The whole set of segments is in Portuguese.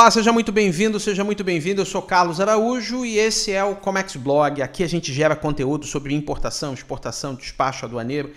Olá, seja muito bem-vindo, seja muito bem-vindo. Eu sou Carlos Araújo e esse é o Comex Blog. Aqui a gente gera conteúdo sobre importação, exportação, despacho aduaneiro.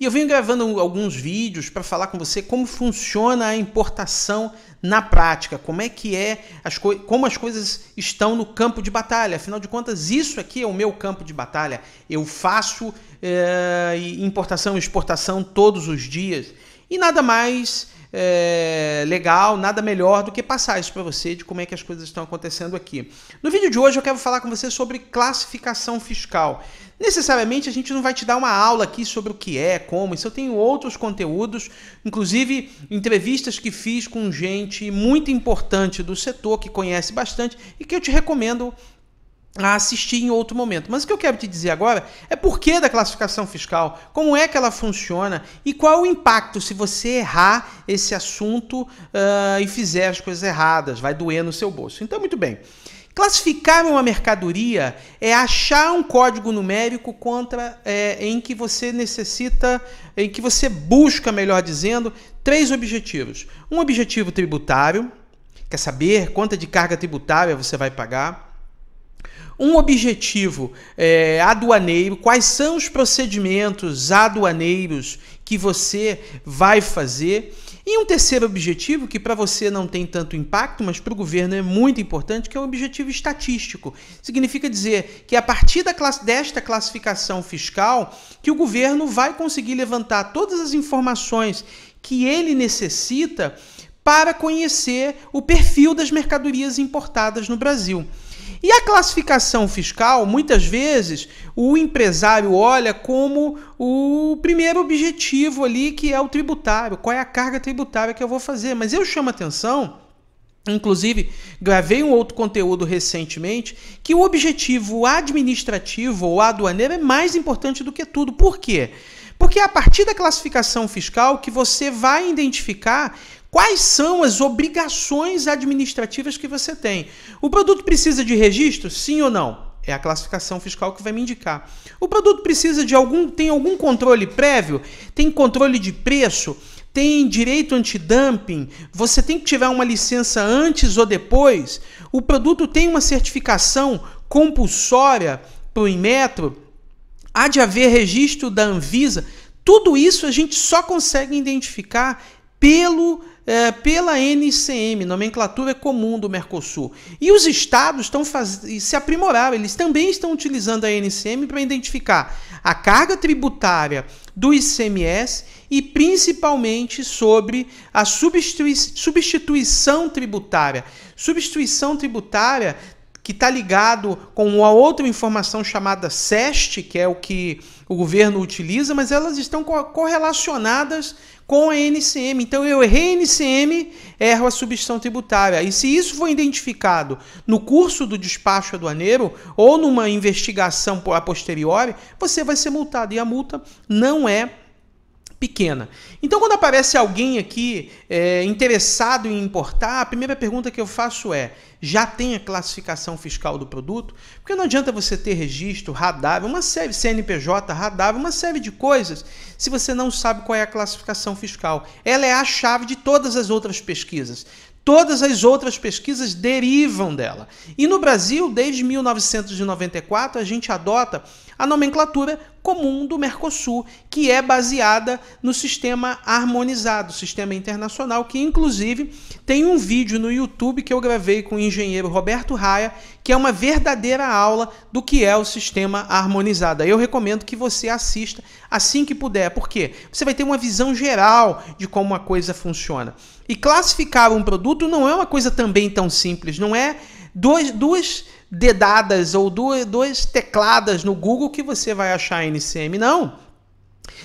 E eu venho gravando alguns vídeos para falar com você como funciona a importação na prática, como é que é, as como as coisas estão no campo de batalha. Afinal de contas, isso aqui é o meu campo de batalha. Eu faço é, importação e exportação todos os dias. E nada mais é, legal, nada melhor do que passar isso para você de como é que as coisas estão acontecendo aqui. No vídeo de hoje eu quero falar com você sobre classificação fiscal. Necessariamente a gente não vai te dar uma aula aqui sobre o que é, como, isso eu tenho outros conteúdos, inclusive entrevistas que fiz com gente muito importante do setor que conhece bastante e que eu te recomendo a assistir em outro momento. Mas o que eu quero te dizer agora é por que da classificação fiscal, como é que ela funciona e qual o impacto se você errar esse assunto uh, e fizer as coisas erradas, vai doer no seu bolso. Então, muito bem. Classificar uma mercadoria é achar um código numérico contra é, em que você necessita, em que você busca, melhor dizendo, três objetivos. Um objetivo tributário, quer saber quanto de carga tributária você vai pagar um objetivo é, aduaneiro, quais são os procedimentos aduaneiros que você vai fazer. E um terceiro objetivo, que para você não tem tanto impacto, mas para o governo é muito importante, que é o objetivo estatístico. Significa dizer que a partir classe, desta classificação fiscal, que o governo vai conseguir levantar todas as informações que ele necessita para conhecer o perfil das mercadorias importadas no Brasil. E a classificação fiscal, muitas vezes, o empresário olha como o primeiro objetivo ali, que é o tributário, qual é a carga tributária que eu vou fazer. Mas eu chamo atenção, inclusive, gravei um outro conteúdo recentemente, que o objetivo administrativo ou aduaneiro é mais importante do que tudo. Por quê? Porque é a partir da classificação fiscal que você vai identificar Quais são as obrigações administrativas que você tem? O produto precisa de registro? Sim ou não? É a classificação fiscal que vai me indicar. O produto precisa de algum tem algum controle prévio? Tem controle de preço? Tem direito antidumping? Você tem que tirar uma licença antes ou depois? O produto tem uma certificação compulsória para o Inmetro? Há de haver registro da Anvisa? Tudo isso a gente só consegue identificar pelo é, pela NCM, nomenclatura comum do Mercosul. E os estados estão faz... se aprimoraram, eles também estão utilizando a NCM para identificar a carga tributária do ICMS e principalmente sobre a substitui... substituição tributária. Substituição tributária que está ligado com uma outra informação chamada SEST, que é o que o governo utiliza, mas elas estão correlacionadas com a NCM. Então eu errei a NCM, erro a substituição tributária. E se isso for identificado no curso do despacho aduaneiro ou numa investigação a posteriori, você vai ser multado. E a multa não é pequena. Então, quando aparece alguém aqui é, interessado em importar, a primeira pergunta que eu faço é: já tem a classificação fiscal do produto? Porque não adianta você ter registro, radar, uma série CNPJ, radar, uma série de coisas, se você não sabe qual é a classificação fiscal. Ela é a chave de todas as outras pesquisas. Todas as outras pesquisas derivam dela. E no Brasil, desde 1994, a gente adota a nomenclatura comum do Mercosul, que é baseada no sistema harmonizado, sistema internacional, que inclusive tem um vídeo no YouTube que eu gravei com o engenheiro Roberto Raia, que é uma verdadeira aula do que é o sistema harmonizado. Eu recomendo que você assista assim que puder, porque você vai ter uma visão geral de como a coisa funciona. E classificar um produto não é uma coisa também tão simples, não é dois, duas dedadas ou duas, duas tecladas no Google que você vai achar NCM. Não.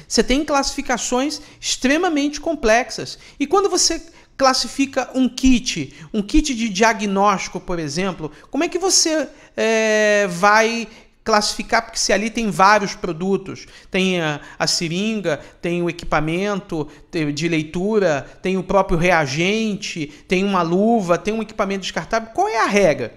Você tem classificações extremamente complexas. E quando você classifica um kit, um kit de diagnóstico, por exemplo, como é que você é, vai classificar, porque se ali tem vários produtos, tem a, a seringa, tem o equipamento de leitura, tem o próprio reagente, tem uma luva, tem um equipamento descartável, qual é a regra?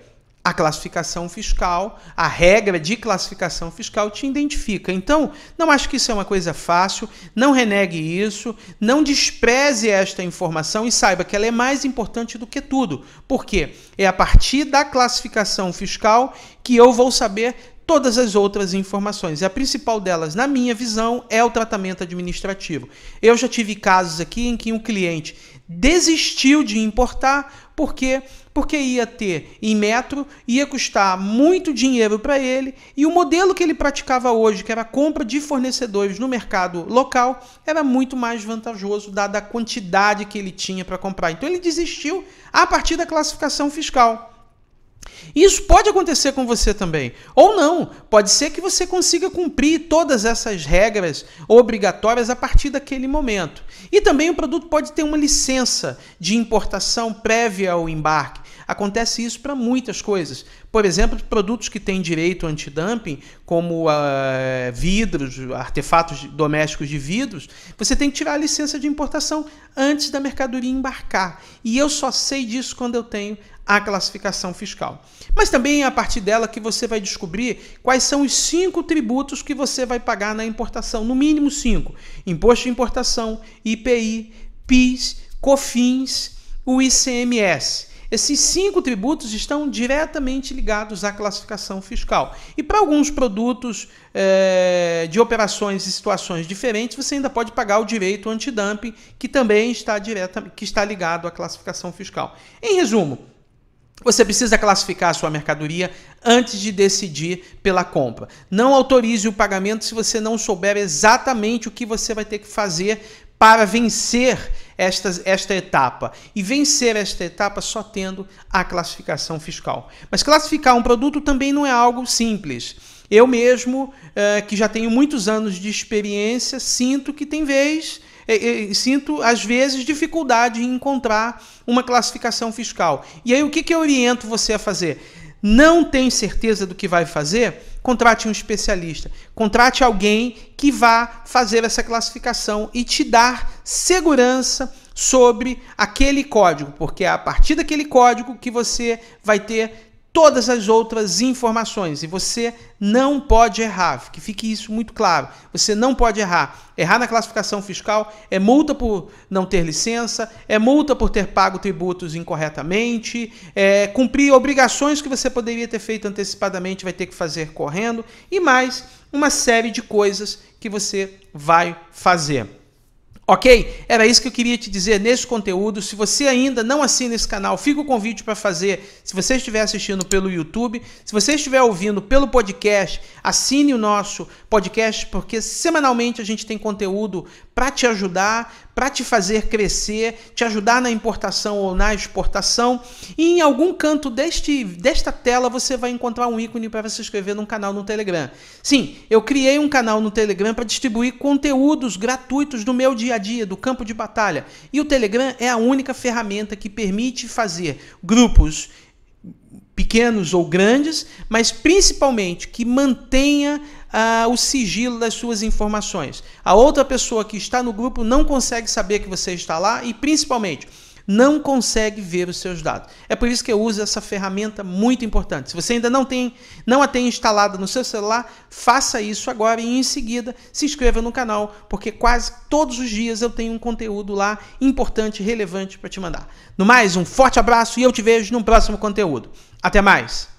a classificação fiscal, a regra de classificação fiscal te identifica. Então, não acho que isso é uma coisa fácil, não renegue isso, não despreze esta informação e saiba que ela é mais importante do que tudo. Porque é a partir da classificação fiscal que eu vou saber todas as outras informações. E a principal delas, na minha visão, é o tratamento administrativo. Eu já tive casos aqui em que um cliente desistiu de importar porque porque ia ter em metro, ia custar muito dinheiro para ele, e o modelo que ele praticava hoje, que era a compra de fornecedores no mercado local, era muito mais vantajoso dada a quantidade que ele tinha para comprar. Então ele desistiu a partir da classificação fiscal. E isso pode acontecer com você também. Ou não, pode ser que você consiga cumprir todas essas regras obrigatórias a partir daquele momento. E também o produto pode ter uma licença de importação prévia ao embarque. Acontece isso para muitas coisas. Por exemplo, produtos que têm direito antidumping, como uh, vidros, artefatos domésticos de vidros, você tem que tirar a licença de importação antes da mercadoria embarcar. E eu só sei disso quando eu tenho a classificação fiscal. Mas também é a partir dela que você vai descobrir quais são os cinco tributos que você vai pagar na importação, no mínimo cinco: imposto de importação, IPI, PIS, COFINS, o ICMS. Esses cinco tributos estão diretamente ligados à classificação fiscal. E para alguns produtos é, de operações e situações diferentes, você ainda pode pagar o direito antidumping, que também está, direta, que está ligado à classificação fiscal. Em resumo, você precisa classificar a sua mercadoria antes de decidir pela compra. Não autorize o pagamento se você não souber exatamente o que você vai ter que fazer para vencer esta, esta etapa e vencer esta etapa só tendo a classificação fiscal. Mas classificar um produto também não é algo simples. Eu mesmo, eh, que já tenho muitos anos de experiência, sinto que tem vez eh, eh, sinto às vezes dificuldade em encontrar uma classificação fiscal. E aí o que, que eu oriento você a fazer? não tem certeza do que vai fazer, contrate um especialista. Contrate alguém que vá fazer essa classificação e te dar segurança sobre aquele código, porque é a partir daquele código que você vai ter todas as outras informações. E você não pode errar, que fique isso muito claro. Você não pode errar. Errar na classificação fiscal é multa por não ter licença, é multa por ter pago tributos incorretamente, é cumprir obrigações que você poderia ter feito antecipadamente, vai ter que fazer correndo, e mais uma série de coisas que você vai fazer. Ok? Era isso que eu queria te dizer nesse conteúdo. Se você ainda não assina esse canal, fica o convite para fazer. Se você estiver assistindo pelo YouTube, se você estiver ouvindo pelo podcast, assine o nosso podcast, porque semanalmente a gente tem conteúdo para te ajudar, para te fazer crescer, te ajudar na importação ou na exportação. E em algum canto deste, desta tela você vai encontrar um ícone para se inscrever num canal no Telegram. Sim, eu criei um canal no Telegram para distribuir conteúdos gratuitos do meu dia a dia, do campo de batalha. E o Telegram é a única ferramenta que permite fazer grupos pequenos ou grandes, mas principalmente que mantenha uh, o sigilo das suas informações. A outra pessoa que está no grupo não consegue saber que você está lá e, principalmente, não consegue ver os seus dados. É por isso que eu uso essa ferramenta muito importante. Se você ainda não tem, não a tem instalada no seu celular, faça isso agora e em seguida se inscreva no canal, porque quase todos os dias eu tenho um conteúdo lá importante, relevante para te mandar. No mais, um forte abraço e eu te vejo no próximo conteúdo. Até mais.